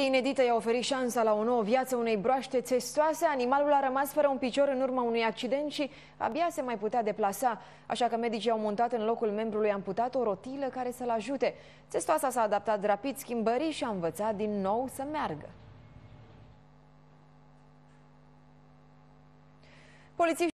Inedită i-a oferit șansa la o nouă viață unei broaște testoase. Animalul a rămas fără un picior în urma unui accident și abia se mai putea deplasa. Așa că medicii au montat în locul membrului amputat o rotilă care să-l ajute. Testoasa s-a adaptat rapid schimbării și a învățat din nou să meargă. Polițiști